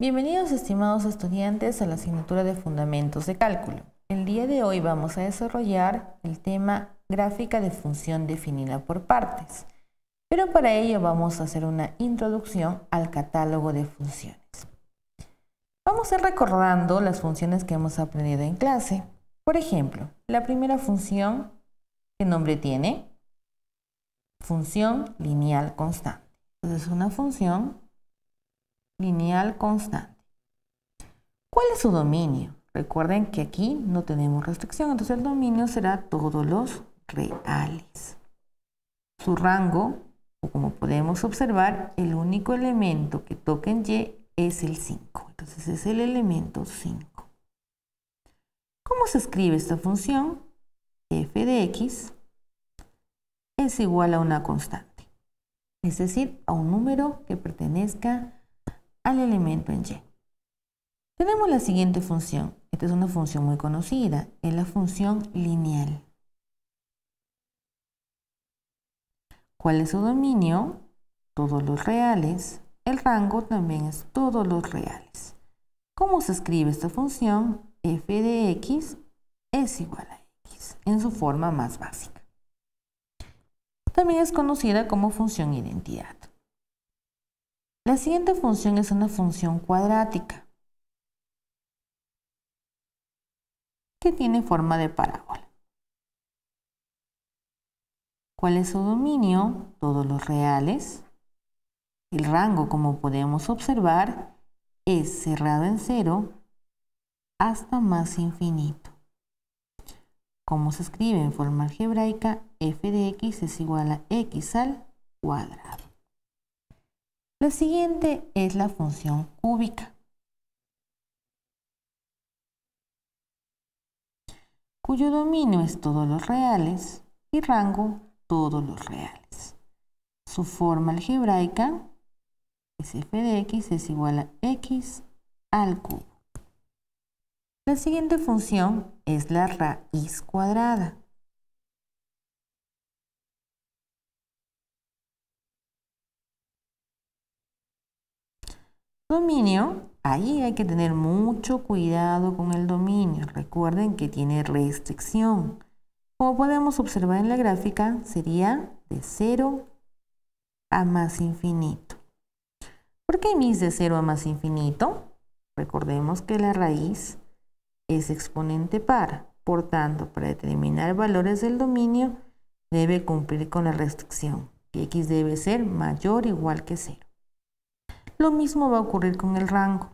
Bienvenidos estimados estudiantes a la asignatura de Fundamentos de Cálculo. El día de hoy vamos a desarrollar el tema gráfica de función definida por partes, pero para ello vamos a hacer una introducción al catálogo de funciones. Vamos a ir recordando las funciones que hemos aprendido en clase. Por ejemplo, la primera función, ¿qué nombre tiene? Función lineal constante. Entonces, una función lineal constante. ¿Cuál es su dominio? Recuerden que aquí no tenemos restricción, entonces el dominio será todos los reales. Su rango, o como podemos observar, el único elemento que toca en Y es el 5. Entonces es el elemento 5. ¿Cómo se escribe esta función? f de x es igual a una constante, es decir, a un número que pertenezca al elemento en y. Tenemos la siguiente función. Esta es una función muy conocida, es la función lineal. ¿Cuál es su dominio? Todos los reales. El rango también es todos los reales. ¿Cómo se escribe esta función? f de x es igual a x en su forma más básica. También es conocida como función identidad. La siguiente función es una función cuadrática que tiene forma de parábola. ¿Cuál es su dominio? Todos los reales. El rango, como podemos observar, es cerrado en cero hasta más infinito. Como se escribe en forma algebraica, f de x es igual a x al cuadrado. La siguiente es la función cúbica, cuyo dominio es todos los reales y rango todos los reales. Su forma algebraica es f de x es igual a x al cubo. La siguiente función es la raíz cuadrada, Dominio, ahí hay que tener mucho cuidado con el dominio. Recuerden que tiene restricción. Como podemos observar en la gráfica, sería de 0 a más infinito. ¿Por qué mis de 0 a más infinito? Recordemos que la raíz es exponente par. Por tanto, para determinar valores del dominio, debe cumplir con la restricción, y x debe ser mayor o igual que 0. Lo mismo va a ocurrir con el rango.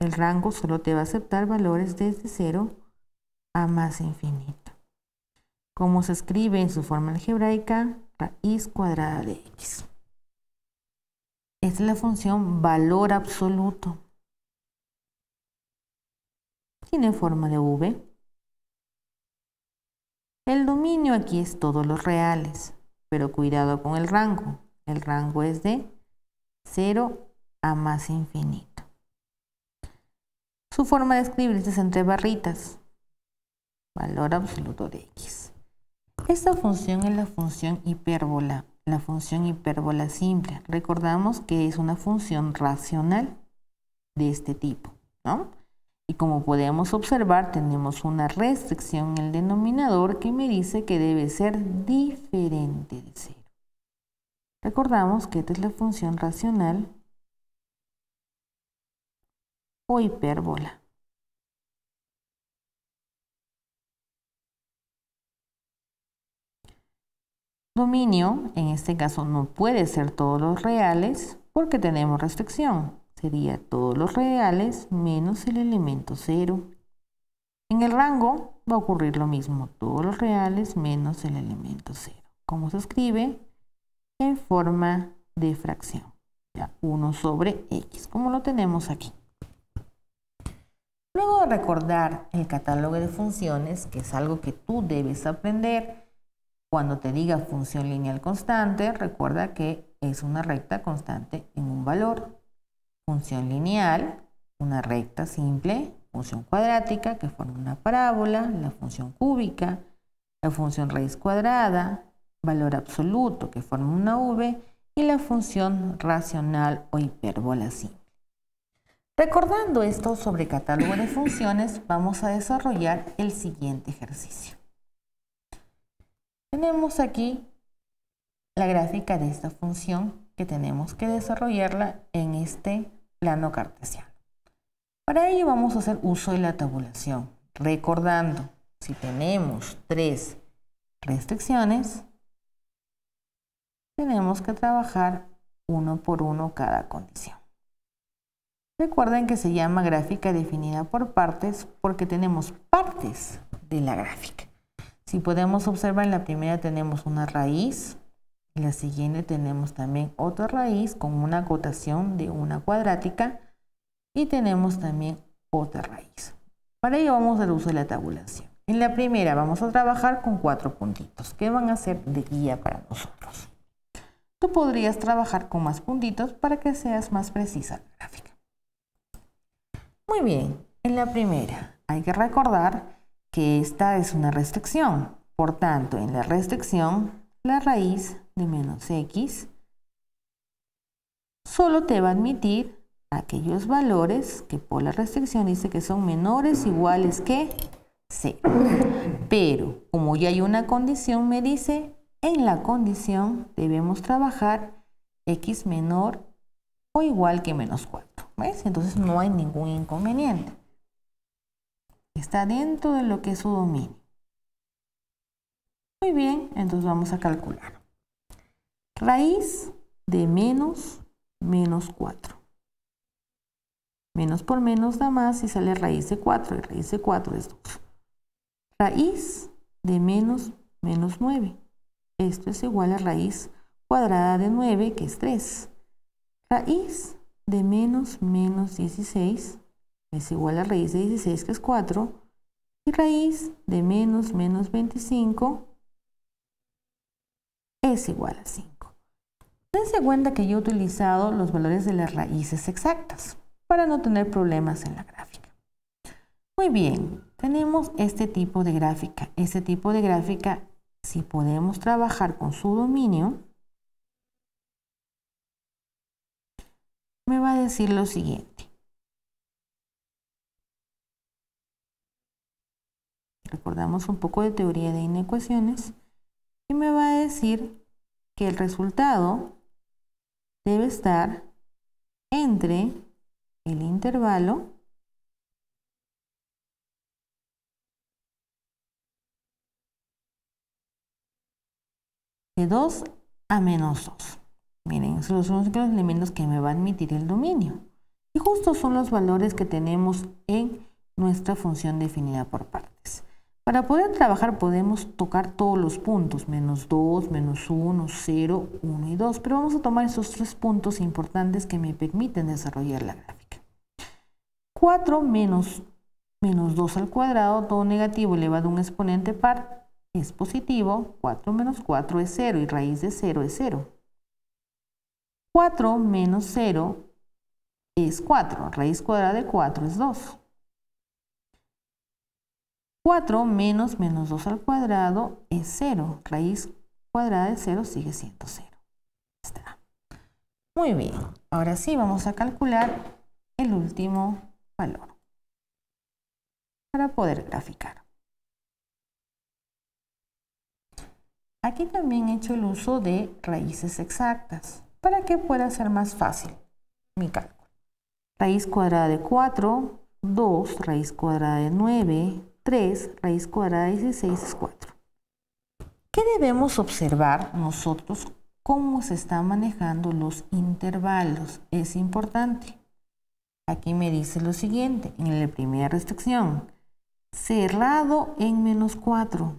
El rango solo te va a aceptar valores desde 0 a más infinito. Como se escribe en su forma algebraica, raíz cuadrada de x. Es la función valor absoluto. Tiene forma de v. El dominio aquí es todos los reales, pero cuidado con el rango. El rango es de 0 más infinito. Su forma de escribirse es entre barritas. Valor absoluto de x. Esta función es la función hipérbola, la función hipérbola simple. Recordamos que es una función racional de este tipo, ¿no? Y como podemos observar, tenemos una restricción en el denominador que me dice que debe ser diferente de cero. Recordamos que esta es la función racional o hipérbola. Dominio, en este caso, no puede ser todos los reales porque tenemos restricción. Sería todos los reales menos el elemento cero. En el rango va a ocurrir lo mismo, todos los reales menos el elemento cero. Como se escribe? En forma de fracción. Ya, 1 sobre x, como lo tenemos aquí. Luego de recordar el catálogo de funciones, que es algo que tú debes aprender, cuando te diga función lineal constante, recuerda que es una recta constante en un valor. Función lineal, una recta simple, función cuadrática que forma una parábola, la función cúbica, la función raíz cuadrada, valor absoluto que forma una v y la función racional o hipérbola simple. Recordando esto sobre catálogo de funciones, vamos a desarrollar el siguiente ejercicio. Tenemos aquí la gráfica de esta función que tenemos que desarrollarla en este plano cartesiano. Para ello vamos a hacer uso de la tabulación. Recordando, si tenemos tres restricciones, tenemos que trabajar uno por uno cada condición. Recuerden que se llama gráfica definida por partes porque tenemos partes de la gráfica. Si podemos observar, en la primera tenemos una raíz, en la siguiente tenemos también otra raíz con una acotación de una cuadrática y tenemos también otra raíz. Para ello vamos a usar la tabulación. En la primera vamos a trabajar con cuatro puntitos que van a ser de guía para nosotros. Tú podrías trabajar con más puntitos para que seas más precisa la gráfica. Muy bien, en la primera hay que recordar que esta es una restricción. Por tanto, en la restricción, la raíz de menos x solo te va a admitir aquellos valores que por la restricción dice que son menores iguales que c. Pero como ya hay una condición, me dice, en la condición debemos trabajar x menor o igual que menos 4. ¿Ves? Entonces no hay ningún inconveniente. Está dentro de lo que es su dominio. Muy bien, entonces vamos a calcular. Raíz de menos menos 4. Menos por menos da más y sale raíz de 4. Y raíz de 4 es 2. Raíz de menos menos 9. Esto es igual a raíz cuadrada de 9, que es 3. Raíz de menos menos 16 es igual a raíz de 16 que es 4 y raíz de menos menos 25 es igual a 5. Dense cuenta que yo he utilizado los valores de las raíces exactas para no tener problemas en la gráfica. Muy bien, tenemos este tipo de gráfica. Este tipo de gráfica, si podemos trabajar con su dominio, me va a decir lo siguiente. Recordamos un poco de teoría de inecuaciones y me va a decir que el resultado debe estar entre el intervalo de 2 a menos 2. Miren, son los elementos que me va a admitir el dominio. Y justo son los valores que tenemos en nuestra función definida por partes. Para poder trabajar podemos tocar todos los puntos, menos 2, menos 1, 0, 1 y 2, pero vamos a tomar esos tres puntos importantes que me permiten desarrollar la gráfica. 4 menos, menos 2 al cuadrado, todo negativo elevado a un exponente par es positivo, 4 menos 4 es 0 y raíz de 0 es 0. 4 menos 0 es 4. Raíz cuadrada de 4 es 2. 4 menos menos 2 al cuadrado es 0. Raíz cuadrada de 0 sigue siendo 0. Muy bien. Ahora sí vamos a calcular el último valor para poder graficar. Aquí también he hecho el uso de raíces exactas para que pueda ser más fácil mi cálculo. Raíz cuadrada de 4, 2, raíz cuadrada de 9, 3, raíz cuadrada de 16 es 4. ¿Qué debemos observar nosotros cómo se están manejando los intervalos? Es importante. Aquí me dice lo siguiente, en la primera restricción, cerrado en menos 4.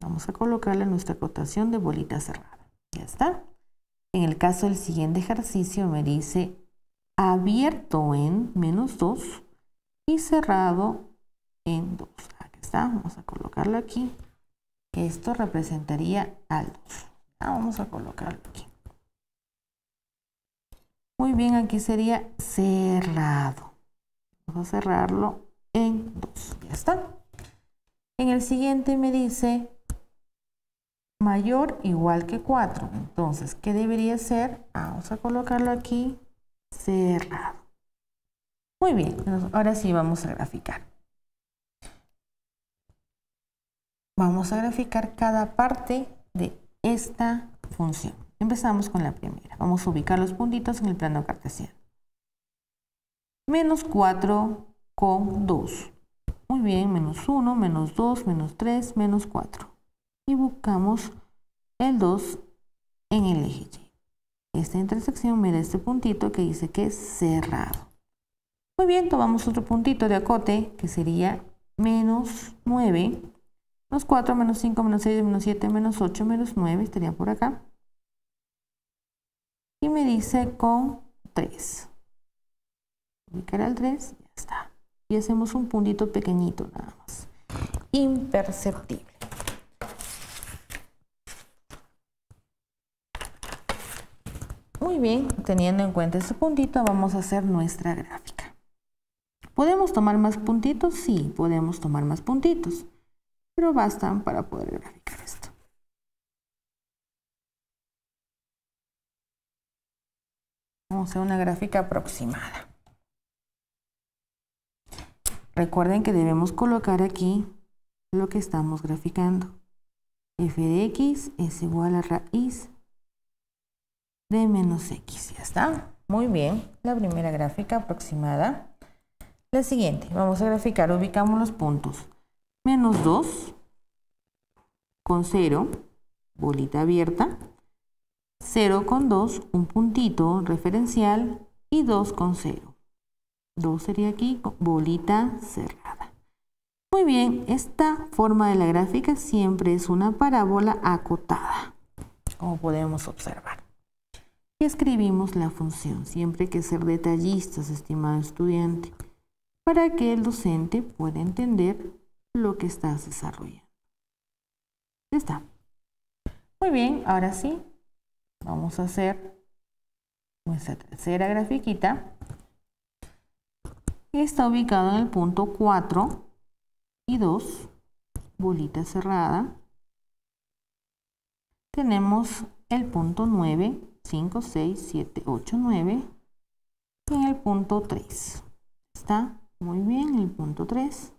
Vamos a colocarle nuestra cotación de bolita cerrada. Ya está. En el caso del siguiente ejercicio me dice abierto en menos 2 y cerrado en 2. Aquí está, vamos a colocarlo aquí. Esto representaría al 2. Ah, vamos a colocarlo aquí. Muy bien, aquí sería cerrado. Vamos a cerrarlo en 2. Ya está. En el siguiente me dice mayor igual que 4. Entonces, ¿qué debería ser? Vamos a colocarlo aquí cerrado. Muy bien, ahora sí vamos a graficar. Vamos a graficar cada parte de esta función. Empezamos con la primera. Vamos a ubicar los puntitos en el plano cartesiano. Menos 4 con 2. Muy bien, menos 1, menos 2, menos 3, menos 4 y buscamos el 2 en el eje Y. Esta intersección, me da este puntito que dice que es cerrado. Muy bien, tomamos otro puntito de acote que sería menos 9. Menos 4, menos 5, menos 6, menos 7, menos 8, menos 9 estaría por acá. Y me dice con 3. Ubicar al 3, ya está. Y hacemos un puntito pequeñito nada más. Imperceptible. Muy bien, teniendo en cuenta este puntito, vamos a hacer nuestra gráfica. ¿Podemos tomar más puntitos? Sí, podemos tomar más puntitos, pero bastan para poder graficar esto. Vamos a hacer una gráfica aproximada. Recuerden que debemos colocar aquí lo que estamos graficando. f de x es igual a raíz de menos x. Ya está. Muy bien. La primera gráfica aproximada. La siguiente. Vamos a graficar. Ubicamos los puntos. Menos 2 con 0, bolita abierta. 0 con 2, un puntito referencial. Y 2 con 0. 2 sería aquí, bolita cerrada. Muy bien, esta forma de la gráfica siempre es una parábola acotada, como podemos observar y escribimos la función. Siempre hay que ser detallistas, estimado estudiante, para que el docente pueda entender lo que estás desarrollando. Ya está. Muy bien, ahora sí, vamos a hacer nuestra tercera grafiquita. Está ubicado en el punto 4 y 2, bolita cerrada. Tenemos el punto 9 5, 6, 7, 8, 9 en el punto 3. Está muy bien el punto 3.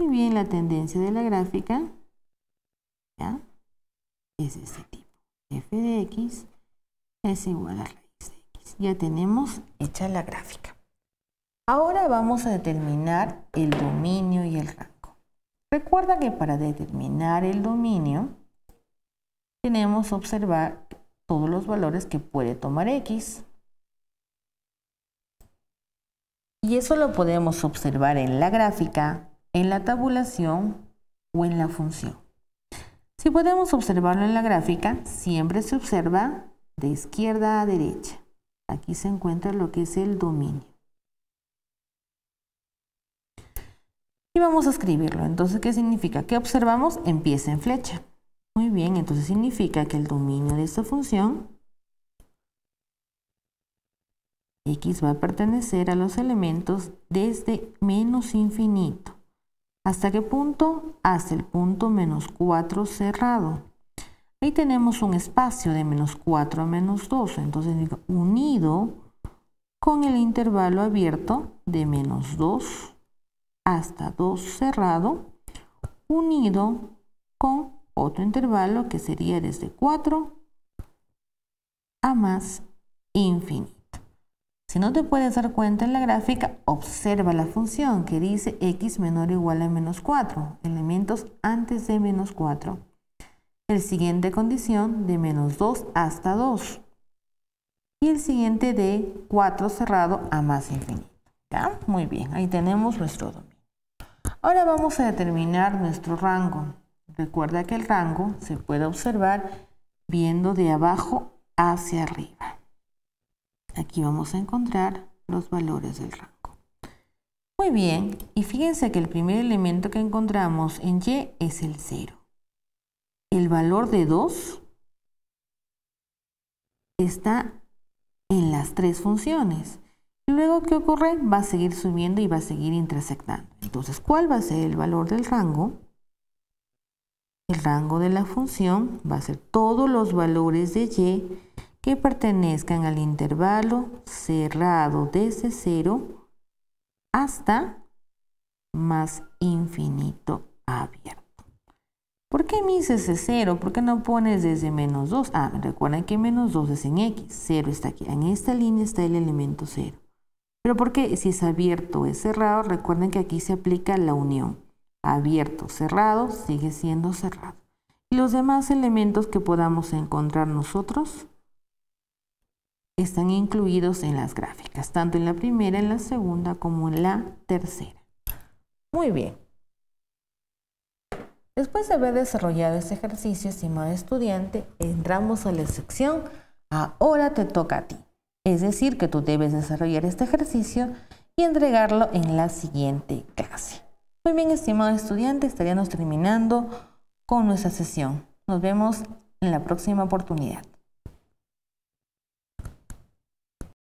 Muy bien, la tendencia de la gráfica es este tipo. f de x es igual a raíz de x. Ya tenemos hecha la gráfica. Ahora vamos a determinar el dominio y el rango. Recuerda que para determinar el dominio tenemos observar todos los valores que puede tomar X. Y eso lo podemos observar en la gráfica, en la tabulación o en la función. Si podemos observarlo en la gráfica, siempre se observa de izquierda a derecha. Aquí se encuentra lo que es el dominio. Y vamos a escribirlo. Entonces, ¿qué significa? Que observamos empieza en flecha. Muy bien, entonces significa que el dominio de esta función x va a pertenecer a los elementos desde menos infinito. ¿Hasta qué punto? Hasta el punto menos 4 cerrado. Ahí tenemos un espacio de menos 4 a menos 2, entonces unido con el intervalo abierto de menos 2 hasta 2 cerrado, unido con otro intervalo que sería desde 4 a más infinito. Si no te puedes dar cuenta en la gráfica, observa la función que dice x menor o igual a menos 4, elementos antes de menos 4. El siguiente condición de menos 2 hasta 2. Y el siguiente de 4 cerrado a más infinito. ¿Ya? Muy bien, ahí tenemos nuestro dominio. Ahora vamos a determinar nuestro rango. Recuerda que el rango se puede observar viendo de abajo hacia arriba. Aquí vamos a encontrar los valores del rango. Muy bien, y fíjense que el primer elemento que encontramos en Y es el 0. El valor de 2 está en las tres funciones. Luego, ¿qué ocurre? Va a seguir subiendo y va a seguir intersectando. Entonces, ¿cuál va a ser el valor del rango? El rango de la función va a ser todos los valores de y que pertenezcan al intervalo cerrado desde 0 hasta más infinito abierto. ¿Por qué me ese 0? ¿Por qué no pones desde menos 2? Ah, recuerden que menos 2 es en X, 0 está aquí. En esta línea está el elemento 0. Pero ¿por qué? si es abierto o es cerrado, recuerden que aquí se aplica la unión abierto, cerrado, sigue siendo cerrado. Y los demás elementos que podamos encontrar nosotros están incluidos en las gráficas, tanto en la primera, en la segunda como en la tercera. Muy bien. Después de haber desarrollado este ejercicio, estimado estudiante, entramos a la sección Ahora te toca a ti. Es decir, que tú debes desarrollar este ejercicio y entregarlo en la siguiente clase. Muy bien, estimado estudiante, estaríamos terminando con nuestra sesión. Nos vemos en la próxima oportunidad.